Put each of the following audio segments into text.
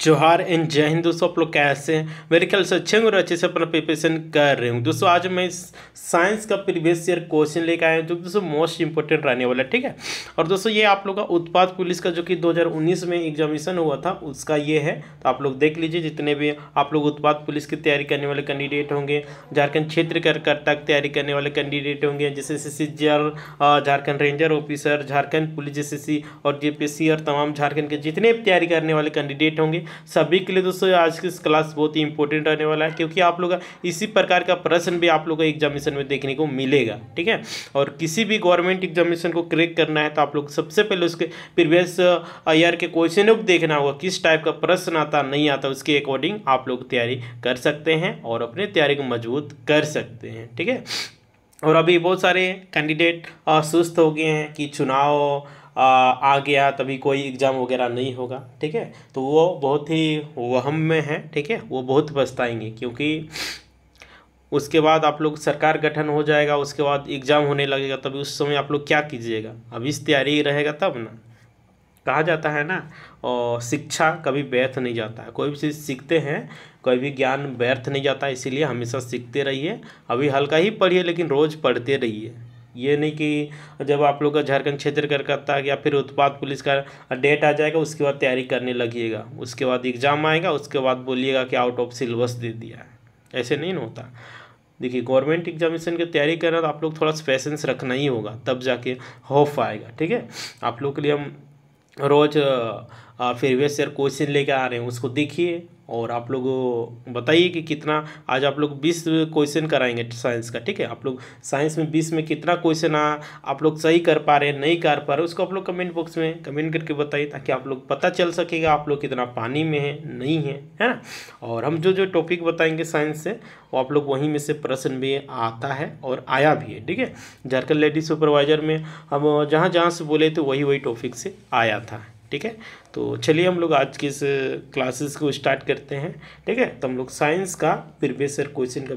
जोहार एंड जय हिंद दोस्तों आप लोग कैसे हैं मेरे ख्याल से अच्छे और अच्छे से अपना प्रिपरेशन कर रहे हूँ दोस्तों आज मैं साइंस का प्रीवियस ईयर क्वेश्चन लेकर आया हूँ जो दोस्तों मोस्ट इंपॉर्टेंट रहने वाला है ठीक है और दोस्तों ये आप लोग का उत्पाद पुलिस का जो कि 2019 में एग्जामिनेशन हुआ था उसका ये है तो आप लोग देख लीजिए जितने भी आप लोग उत्पाद पुलिस की तैयारी करने वाले कैंडिडेट होंगे झारखंड क्षेत्र कार्यकर्ता की तैयारी करने वाले कैंडिडेट होंगे जैसे S S Jharkhand ranger officer Jharkhand police जैसे और जे और तमाम झारखंड के जितने तैयारी करने वाले कैंडिडेट होंगे सभी के लिए दोस्तों आज की इस क्लास बहुत ही इंपॉर्टेंट रहने वाला है क्योंकि आप लोग इसी प्रकार का प्रश्न भी आप लोग का एग्जामिनेशन में देखने को मिलेगा ठीक है और किसी भी गवर्नमेंट एग्जामिनेशन को क्रेक करना है तो आप लोग सबसे पहले उसके प्रीवियस ईयर uh, के क्वेश्चन को देखना होगा किस टाइप का प्रश्न आता नहीं आता उसके अकॉर्डिंग आप लोग तैयारी कर सकते हैं और अपनी तैयारी को मजबूत कर सकते हैं ठीक है और अभी बहुत सारे कैंडिडेट uh, सुस्त हो गए हैं कि चुनाव आ गया तभी कोई एग्ज़ाम वगैरह नहीं होगा ठीक है तो वो बहुत ही वहम में है ठीक है वो बहुत पछताएंगे क्योंकि उसके बाद आप लोग सरकार गठन हो जाएगा उसके बाद एग्ज़ाम होने लगेगा तभी उस समय आप लोग क्या कीजिएगा अभी तैयारी रहेगा तब ना कहा जाता है ना और शिक्षा कभी व्यर्थ नहीं जाता है कोई भी चीज़ सीखते हैं कोई भी ज्ञान व्यर्थ नहीं जाता इसीलिए हमेशा सीखते रहिए अभी हल्का ही पढ़िए लेकिन रोज़ पढ़ते रहिए ये नहीं कि जब आप लोग का झारखंड क्षेत्र करकत्ता या फिर उत्पाद पुलिस का डेट आ जाएगा उसके बाद तैयारी करने लगिएगा उसके बाद एग्ज़ाम आएगा उसके बाद बोलिएगा कि आउट ऑफ सिलेबस दे दिया है ऐसे नहीं होता देखिए गवर्नमेंट एग्जामिनेशन की तैयारी करना तो आप लोग थोड़ा पेशेंस रखना ही होगा तब जाके होफ आएगा ठीक है आप लोग के लिए हम रोज़ फिर वे सर क्वेश्चन लेकर आ रहे हैं उसको देखिए और आप लोग बताइए कि कितना आज आप लोग बीस क्वेश्चन कराएंगे साइंस का ठीक है आप लोग साइंस में बीस में कितना क्वेश्चन आप लोग सही कर पा रहे हैं नहीं कर पा रहे उसको आप लोग कमेंट बॉक्स में कमेंट करके बताइए ताकि आप लोग पता चल सकेगा आप लोग कितना पानी में है नहीं है है ना और हम जो जो टॉपिक बताएंगे साइंस से वो आप लोग वहीं में से प्रश्न भी आता है और आया भी है ठीक है झारखंड लेडी सुपरवाइजर में हम जहाँ जहाँ से बोले थे वही वही टॉपिक से आया था ठीक है तो चलिए हम लोग आज के इस क्लासेस को स्टार्ट करते हैं ठीक है तो हम लोग साइंस का फिर ईयर क्वेश्चन का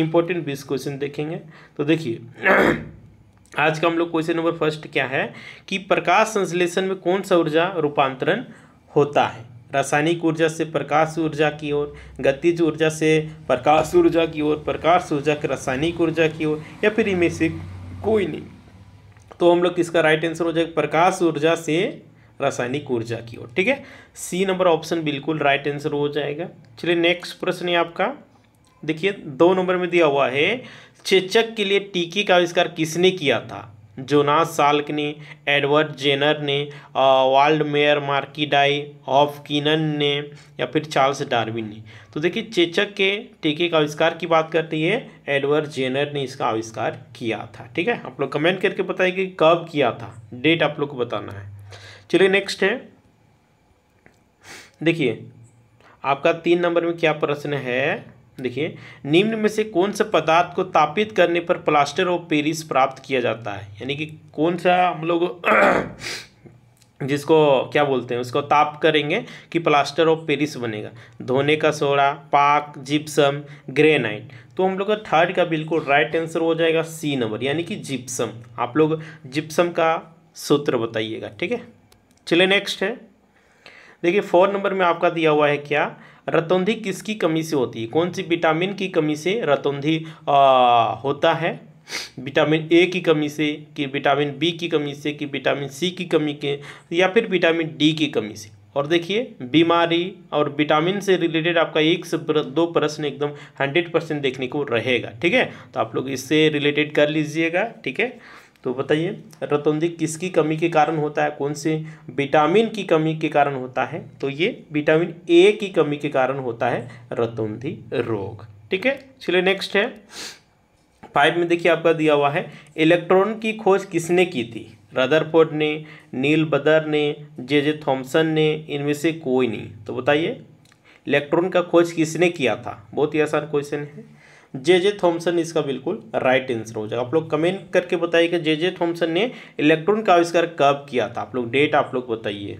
इंपॉर्टेंट बीस क्वेश्चन देखेंगे तो देखिए आज का हम लोग क्वेश्चन नंबर फर्स्ट क्या है कि प्रकाश संश्लेषण में कौन सा ऊर्जा रूपांतरण होता है रासायनिक ऊर्जा से प्रकाश ऊर्जा की ओर गतिज ऊर्जा से प्रकाश ऊर्जा की ओर प्रकाश ऊर्जा के रासायनिक ऊर्जा की ओर या फिर इनमें से कोई नहीं तो हम लोग इसका राइट आंसर हो जाएगा प्रकाश ऊर्जा से रासायनिक ऊर्जा की ओर ठीक है सी नंबर ऑप्शन बिल्कुल राइट आंसर हो जाएगा चलिए नेक्स्ट प्रश्न है आपका देखिए दो नंबर में दिया हुआ है चेचक के लिए टीके का आविष्कार किसने किया था जोनास साल्क ने एडवर्ड जेनर ने वाल्ड मेयर मार्किडाई ऑफकिनन ने या फिर चार्ल्स डार्विन ने तो देखिए चेचक के टीके का आविष्कार की बात करती है एडवर्ड जेनर ने इसका आविष्कार किया था ठीक है आप लोग कमेंट करके बताइए कि कब किया था डेट आप लोग को बताना है चलिए नेक्स्ट है देखिए आपका तीन नंबर में क्या प्रश्न है देखिए निम्न में से कौन से पदार्थ को तापित करने पर प्लास्टर ऑफ पेरिस प्राप्त किया जाता है यानी कि कौन सा हम लोग जिसको क्या बोलते हैं उसको ताप करेंगे कि प्लास्टर ऑफ पेरिस बनेगा धोने का सोडा पाक जिप्सम ग्रेनाइट तो हम लोग का थर्ड का बिल्कुल राइट आंसर हो जाएगा सी नंबर यानी कि जिप्सम आप लोग जिप्सम का सूत्र बताइएगा ठीक है चले नेक्स्ट है देखिए फोर नंबर में आपका दिया हुआ है क्या रतौंधी किसकी कमी से होती है कौन सी विटामिन की कमी से रतौंधी होता है विटामिन ए की कमी से कि विटामिन बी की कमी से कि विटामिन सी की कमी के या फिर विटामिन डी की कमी से और देखिए बीमारी और विटामिन से रिलेटेड आपका एक से दो प्रश्न एकदम हंड्रेड परसेंट देखने को रहेगा ठीक है तो आप लोग इससे रिलेटेड कर लीजिएगा ठीक है तो बताइए रतौंदी किसकी कमी के कारण होता है कौन से विटामिन की कमी के कारण होता है तो ये विटामिन ए की कमी के कारण होता है रतौंधि रोग ठीक है चलिए नेक्स्ट है फाइव में देखिए आपका दिया हुआ है इलेक्ट्रॉन की खोज किसने की थी रदरफोर्ड ने नील बदर ने जे जे थॉम्सन ने इनमें से कोई नहीं तो बताइए इलेक्ट्रॉन का खोज किसने किया था बहुत ही आसान क्वेश्चन है जे जे थॉम्सन इसका बिल्कुल राइट आंसर हो जाएगा आप लोग कमेंट करके बताइए कि जे जे थॉम्सन ने इलेक्ट्रॉन का आविष्कार कब किया था आप लोग डेट आप लोग बताइए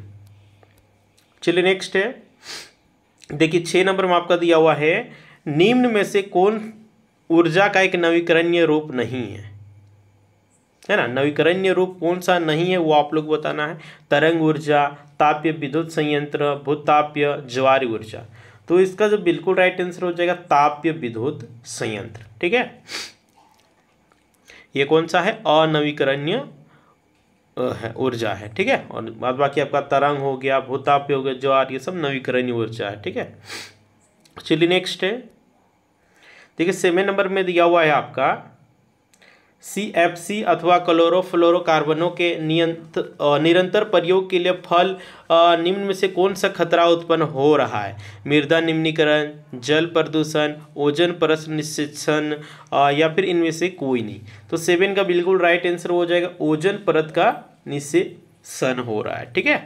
चलिए नेक्स्ट है देखिए छः नंबर में आपका दिया हुआ है निम्न में से कौन ऊर्जा का एक नवीकरणीय रूप नहीं है है ना नवीकरणीय रूप कौन सा नहीं है वो आप लोग बताना है तरंग ऊर्जा ताप्य विद्युत संयंत्र भूताप्य ज्वारी ऊर्जा तो इसका जो बिल्कुल राइट आंसर हो जाएगा ताप्य विद्युत संयंत्र ठीक है ये कौन सा है अनवीकरणीय है ऊर्जा है ठीक है और बाद बाकी आपका तरंग हो गया भूताप्य हो गया ज्वार ये सब नवीकरणीय ऊर्जा है ठीक है चलिए नेक्स्ट है देखिए सेवन नंबर में दिया हुआ है आपका सी एफ सी अथवा क्लोरोफ्लोरोकार्बनों के निरंतर प्रयोग के लिए फल निम्न में से कौन सा खतरा उत्पन्न हो रहा है मृदा निम्नीकरण जल प्रदूषण ओजन परस निषेचन या फिर इनमें से कोई नहीं तो सेवन का बिल्कुल राइट आंसर हो जाएगा ओजन परत का निषेचन हो रहा है ठीक है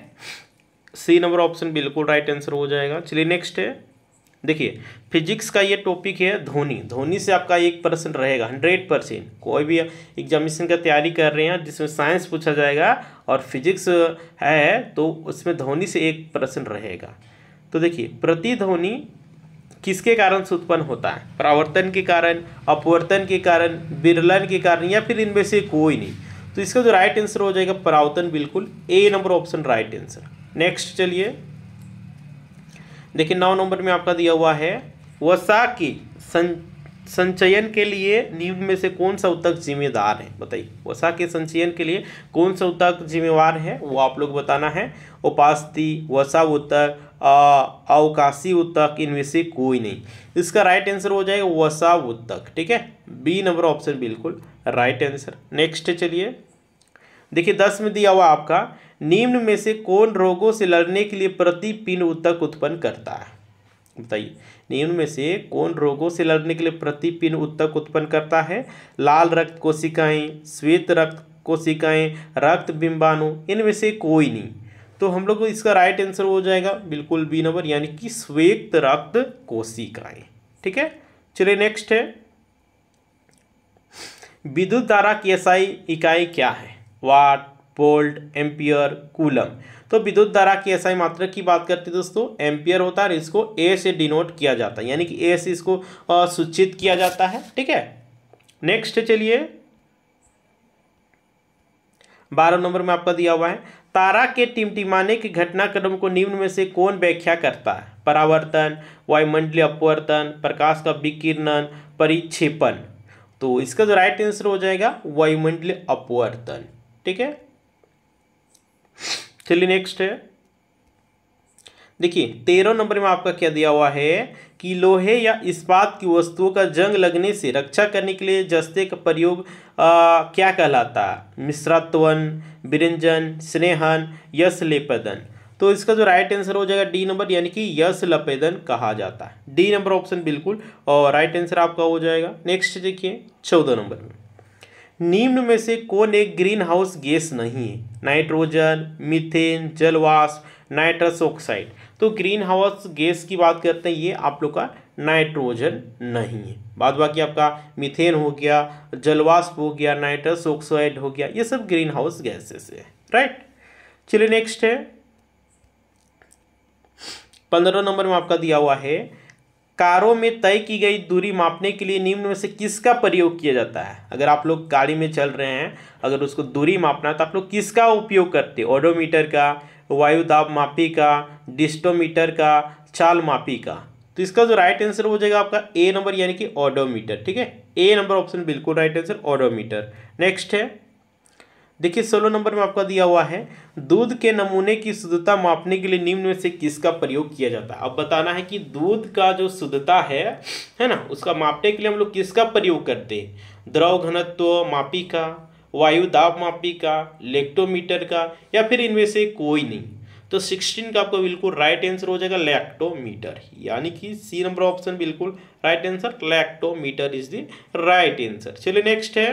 सी नंबर ऑप्शन बिल्कुल राइट आंसर हो जाएगा चलिए नेक्स्ट है देखिए फिजिक्स का ये टॉपिक है धोनी धोनी से आपका एक परसेंट रहेगा हंड्रेड परसेंट कोई भी एग्जामिनेशन का तैयारी कर रहे हैं जिसमें साइंस पूछा जाएगा और फिजिक्स है तो उसमें धोनी से एक परसेंट रहेगा तो देखिए प्रतिध्वनि किसके कारण से उत्पन्न होता है प्रावर्तन के कारण अपवर्तन के कारण विरलन के कारण या फिर इनमें से कोई नहीं तो इसका जो राइट आंसर हो जाएगा प्रावर्तन बिल्कुल A number option right answer next चलिए देखिए नौ नंबर में आपका दिया हुआ है वसा के सं संचयन के लिए निम्न में से कौन सा उत्तक जिम्मेदार है बताइए वसा के संचयन के लिए कौन सा उत्तक जिम्मेवार है वो आप लोग बताना है उपास्थि वसा उत्तक अवकाशी उत्तक इनमें से कोई नहीं इसका राइट आंसर हो जाएगा वसा उत्तक ठीक है बी नंबर ऑप्शन बिल्कुल राइट आंसर नेक्स्ट चलिए देखिए दस में दिया हुआ आपका निम्न में से कौन रोगों से लड़ने के लिए प्रति उत्तक उत्पन्न करता है बताइए निम्न में से कौन रोगों से लड़ने के लिए प्रति उत्तक उत्पन्न करता है लाल रक्त कोशिकाएं श्वेत रक्त कोशिकाएं रक्त बिंबाणु इनमें से कोई नहीं तो हम लोग को इसका राइट आंसर हो जाएगा बिल्कुल बी नंबर यानी कि श्वेत रक्त कोशिकाएं ठीक है चलिए नेक्स्ट है विद्युत धारा की एसआई इकाई क्या है वाट वोल्ट एम्पियर कूलम तो विद्युत धारा की ऐसा ही मात्रा की बात करते हैं दोस्तों एम्पियर होता है इसको ए से डिनोट किया जाता है यानी कि ए से इसको सूचित किया जाता है ठीक है नेक्स्ट चलिए बारह नंबर में आपका दिया हुआ है तारा के टिमटिमाने के घटनाक्रम को निम्न में से कौन व्याख्या करता है परावर्तन वायुमंडलीय अपवर्तन प्रकाश का विकिरणन परिक्षेपण तो इसका जो राइट आंसर हो जाएगा वायुमंडलीय अपवर्तन ठीक है चलिए नेक्स्ट है देखिए तेरह नंबर में आपका क्या दिया हुआ है कि लोहे या इस्पात की वस्तुओं का जंग लगने से रक्षा करने के लिए जस्ते का प्रयोग क्या कहलाता है मिश्रत्वन विरंजन स्नेहन यश लेपदन तो इसका जो राइट आंसर हो जाएगा डी नंबर यानी कि यश लपेदन कहा जाता है डी नंबर ऑप्शन बिल्कुल और राइट आंसर आपका हो जाएगा नेक्स्ट देखिए चौदह नंबर में निम्न में से कौन एक ग्रीन हाउस गैस नहीं है नाइट्रोजन मीथेन जलवाष्प नाइट्रस ऑक्साइड तो ग्रीन हाउस गैस की बात करते हैं ये आप लोग का नाइट्रोजन नहीं है बाद बाकी आपका मीथेन हो गया जलवाष्प हो गया नाइट्रस ऑक्साइड हो गया ये सब ग्रीन हाउस गैसेस है राइट चलिए नेक्स्ट है पंद्रह नंबर में आपका दिया हुआ है कारों में तय की गई दूरी मापने के लिए निम्न में से किसका प्रयोग किया जाता है अगर आप लोग गाड़ी में चल रहे हैं अगर उसको दूरी मापना है तो आप लोग किसका उपयोग करते हैं ऑडोमीटर का वायु दाब मापी का डिस्टोमीटर का चाल मापी का तो इसका जो राइट आंसर हो जाएगा आपका ए नंबर यानी कि ऑडोमीटर ठीक है ए नंबर ऑप्शन बिल्कुल राइट आंसर ऑडोमीटर नेक्स्ट है देखिए सोलह नंबर में आपका दिया हुआ है दूध के नमूने की शुद्धता मापने के लिए निम्न में से किसका प्रयोग किया जाता है अब बताना है कि दूध का जो शुद्धता है है ना उसका मापने के लिए हम लोग किसका प्रयोग करते हैं द्रव घनत्व मापी का वायु दाब मापी का लेक्टोमीटर का या फिर इनमें से कोई नहीं तो सिक्सटीन का आपका बिल्कुल राइट आंसर हो जाएगा लैक्टोमीटर यानी कि सी नंबर ऑप्शन बिल्कुल right answer lactometer is the right answer चलिए नेक्स्ट है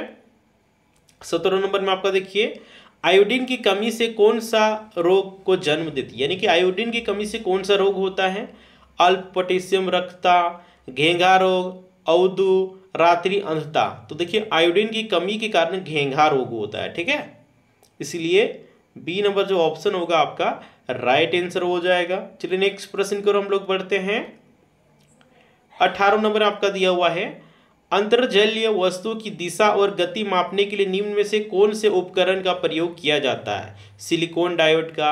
सत्रह नंबर में आपका देखिए आयोडीन की कमी से कौन सा रोग को जन्म देती है यानी कि आयोडीन की कमी से कौन सा रोग होता है अल्प पोटेशियम रक्तता घेंघा रोग औदू रात्रि अंधता तो देखिए आयोडीन की कमी के कारण घेंघा रोग होता है ठीक है इसलिए बी नंबर जो ऑप्शन होगा आपका राइट आंसर हो जाएगा चलिए नेक्स्ट प्रश्न की ओर हम लोग बढ़ते हैं अठारह नंबर आपका दिया हुआ है अंतर्जलीय वस्तु की दिशा और गति मापने के लिए निम्न में से कौन से उपकरण का प्रयोग किया जाता है सिलिकॉन डायोड का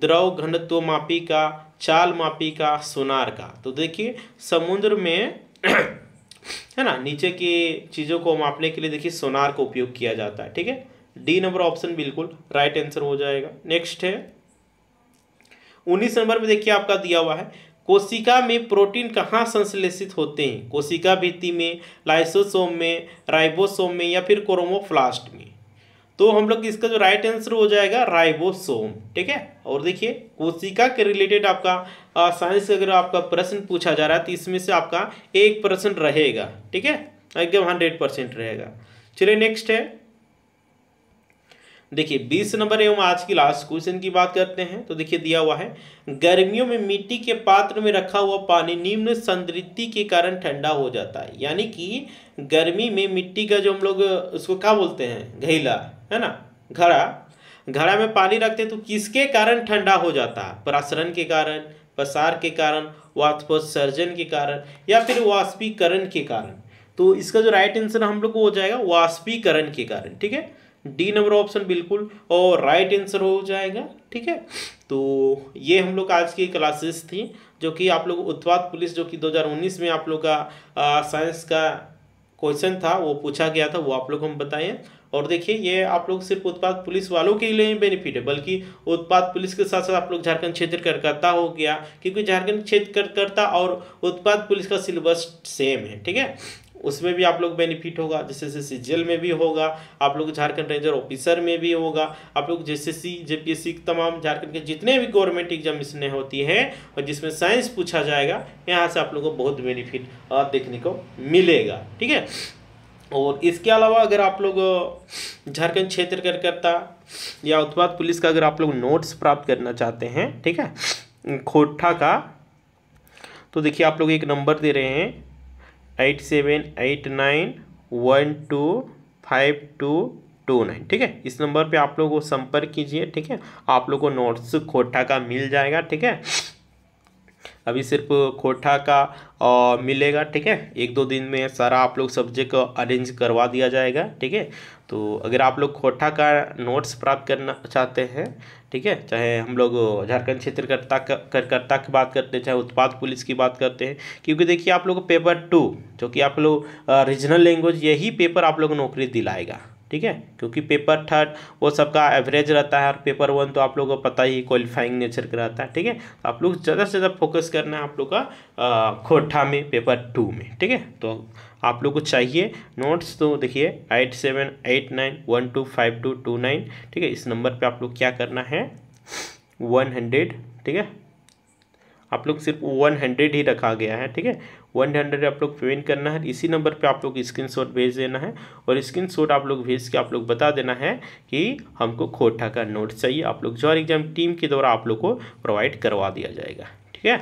द्रव घनत्व मापी का चाल मापी का सोनार का तो देखिए समुद्र में है ना नीचे की चीज़ों को मापने के लिए देखिए सोनार का उपयोग किया जाता है ठीक है डी नंबर ऑप्शन बिल्कुल राइट आंसर हो जाएगा नेक्स्ट है उन्नीस नंबर में देखिए आपका दिया हुआ है कोशिका में प्रोटीन कहाँ संश्लेषित होते हैं कोशिका भित्ति में लाइसोसोम में राइबोसोम में या फिर क्रोमोफ्लास्ट में तो हम लोग इसका जो राइट आंसर हो जाएगा राइबोसोम ठीक है और देखिए कोशिका के रिलेटेड आपका साइंस से अगर आपका प्रश्न पूछा जा रहा है तो इसमें से आपका एक परसेंट रहेगा ठीक है एकदम हंड्रेड परसेंट रहेगा चलिए नेक्स्ट है देखिए बीस नंबर एवं आज की लास्ट क्वेश्चन की बात करते हैं तो देखिए दिया हुआ है गर्मियों में मिट्टी के पात्र में रखा हुआ पानी निम्न संदृति के कारण ठंडा हो जाता है यानी कि गर्मी में मिट्टी का जो हम लोग उसको क्या बोलते हैं घैला है ना घड़ा घड़ा में पानी रखते हैं तो किसके कारण ठंडा हो जाता है प्रसरण के कारण पसार के कारण वाष्पोत्सर्जन के कारण या फिर वाष्पीकरण के कारण तो इसका जो राइट आंसर हम लोग को हो जाएगा वाष्पीकरण के कारण ठीक है डी नंबर ऑप्शन बिल्कुल और राइट आंसर हो जाएगा ठीक है तो ये हम लोग आज की क्लासेस थी जो कि आप लोग उत्पाद पुलिस जो कि 2019 में आप लोग का साइंस का क्वेश्चन था वो पूछा गया था वो आप लोग हम बताएं और देखिए ये आप लोग सिर्फ उत्पाद पुलिस वालों के लिए ही बेनिफिट है बल्कि उत्पाद पुलिस के साथ साथ आप लोग झारखंड क्षेत्र करकर्ता हो गया क्योंकि झारखंड क्षेत्र करकर्ता और उत्पाद पुलिस का सिलेबस सेम है ठीक है उसमें भी आप लोग बेनिफिट होगा जैसे जैसे सी जेल में भी होगा आप लोग झारखंड रेंजर ऑफिसर में भी होगा आप लोग जैसे सी जेपीएससी तमाम झारखंड के जितने भी गवर्नमेंट एग्जामिशन होती हैं और जिसमें साइंस पूछा जाएगा यहाँ से आप लोगों को बहुत बेनिफिट देखने को मिलेगा ठीक है और इसके अलावा अगर आप लोग झारखंड क्षेत्र कार्यकर्ता या उत्पाद पुलिस का अगर आप लोग नोट्स प्राप्त करना चाहते हैं ठीक है खोटा का तो देखिए आप लोग एक नंबर दे रहे हैं eight seven eight nine one two five two two nine ठीक है इस नंबर पे आप लोगों को संपर्क कीजिए ठीक है आप लोगों को नोट्स कोठा का मिल जाएगा ठीक है अभी सिर्फ खोठा का आ, मिलेगा ठीक है एक दो दिन में सारा आप लोग सब्जेक्ट अरेंज करवा दिया जाएगा ठीक है तो अगर आप लोग खोठा का नोट्स प्राप्त करना चाहते हैं ठीक है चाहे हम लोग झारखंड क्षेत्र कर्ता करकर्ता की बात करते हैं चाहे उत्पाद पुलिस की बात करते हैं क्योंकि देखिए आप लोग पेपर टू जो कि आप लोग रीजनल लैंग्वेज यही पेपर आप लोग नौकरी दिलाएगा ठीक है क्योंकि पेपर थर्ड वो सबका एवरेज रहता है और पेपर वन तो आप लोगों को पता ही क्वालिफाइंग नेचर का रहता है ठीक है तो आप लोग ज़्यादा से ज़्यादा फोकस करना है आप लोग का खोटा में पेपर टू में ठीक है तो आप लोग को चाहिए नोट्स तो देखिए eight seven eight nine one two five two two nine ठीक है इस नंबर पे आप लोग क्या करना है वन हंड्रेड ठीक है आप लोग सिर्फ वन हंड्रेड ही रखा गया है ठीक है वन हंड्रेड आप लोग पेमेंट करना है इसी नंबर पे आप लोग स्क्रीन शॉट भेज देना है और स्क्रीन शॉट आप लोग भेज के आप लोग बता देना है कि हमको खोटा का नोट चाहिए आप लोग जो एग्जाम टीम के द्वारा आप लोग को प्रोवाइड करवा दिया जाएगा ठीक है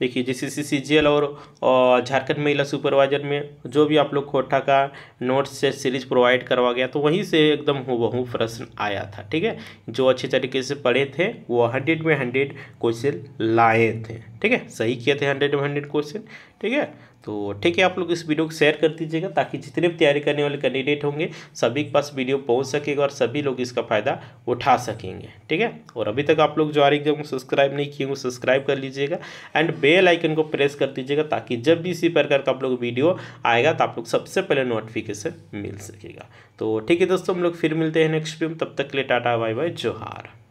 देखिए जैसे सी सी जी एल और झारखंड महिला सुपरवाइजर में जो भी आप लोग कोठा का नोट्स से सीरीज प्रोवाइड करवा गया तो वहीं से एकदम हूबहू प्रश्न आया था ठीक है जो अच्छे तरीके से पढ़े थे वो हंड्रेड में हंड्रेड क्वेश्चन लाए थे ठीक है सही किए थे हंड्रेड में हंड्रेड क्वेश्चन ठीक है तो ठीक है आप लोग इस वीडियो को शेयर कर दीजिएगा ताकि जितने भी तैयारी करने वाले कैंडिडेट होंगे सभी के पास वीडियो पहुंच सकेगा और सभी लोग इसका फ़ायदा उठा सकेंगे ठीक है और अभी तक आप लोग जो आर एग्जाम को सब्सक्राइब नहीं किए वो सब्सक्राइब कर लीजिएगा एंड बेल आइकन को प्रेस कर दीजिएगा ताकि जब भी इसी प्रकार का आप लोग वीडियो आएगा तो आप लोग सबसे पहले नोटिफिकेशन मिल सकेगा तो ठीक है दोस्तों हम लोग फिर मिलते हैं नेक्स्ट वीडियो तब तक के लिए टाटा बाय बाय जोहार